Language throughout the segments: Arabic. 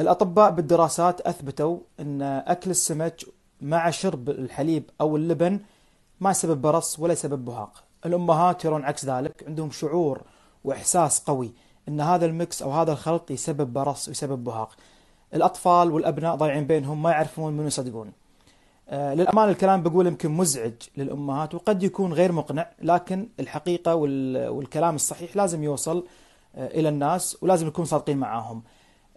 الأطباء بالدراسات أثبتوا أن أكل السمك مع شرب الحليب أو اللبن ما يسبب برص ولا يسبب بهاق الأمهات يرون عكس ذلك عندهم شعور وإحساس قوي أن هذا المكس أو هذا الخلط يسبب برص ويسبب بهاق الأطفال والأبناء ضايعين بينهم ما يعرفون من يصدقون آه للأمان الكلام بقول يمكن مزعج للأمهات وقد يكون غير مقنع لكن الحقيقة والكلام الصحيح لازم يوصل آه إلى الناس ولازم نكون صادقين معاهم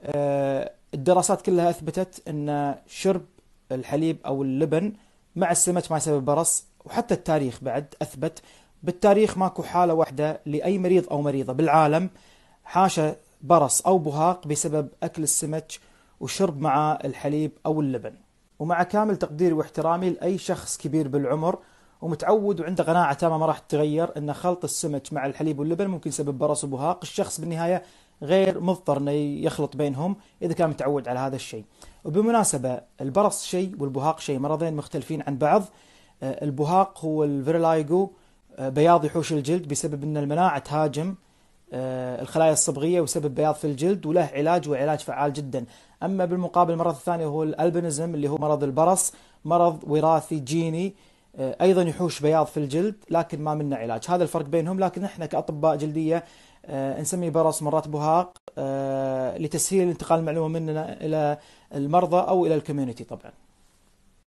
آه، الدراسات كلها اثبتت ان شرب الحليب او اللبن مع السمك ما يسبب برص وحتى التاريخ بعد اثبت بالتاريخ ماكو حاله واحده لاي مريض او مريضه بالعالم حاشه برص او بهاق بسبب اكل السمك وشرب مع الحليب او اللبن. ومع كامل تقديري واحترامي لاي شخص كبير بالعمر ومتعود وعنده قناعه تامه ما راح تتغير ان خلط السمك مع الحليب واللبن ممكن يسبب برص وبهاق، الشخص بالنهايه غير مضطر انه يخلط بينهم اذا كان متعود على هذا الشيء. وبالمناسبه البرص شيء والبهاق شيء مرضين مختلفين عن بعض. آه، البهاق هو الفيرلايجو آه، بياض يحوش الجلد بسبب ان المناعه تهاجم آه، الخلايا الصبغيه وسبب بياض في الجلد وله علاج وعلاج فعال جدا. اما بالمقابل المرض الثاني هو الالبنزم اللي هو مرض البرص مرض وراثي جيني ايضا يحوش بياض في الجلد لكن ما منه علاج هذا الفرق بينهم لكن احنا كاطباء جلديه آه، نسميه برص مرات بهاق آه، لتسهيل انتقال المعلومه مننا الى المرضى او الى الكوميونتي طبعا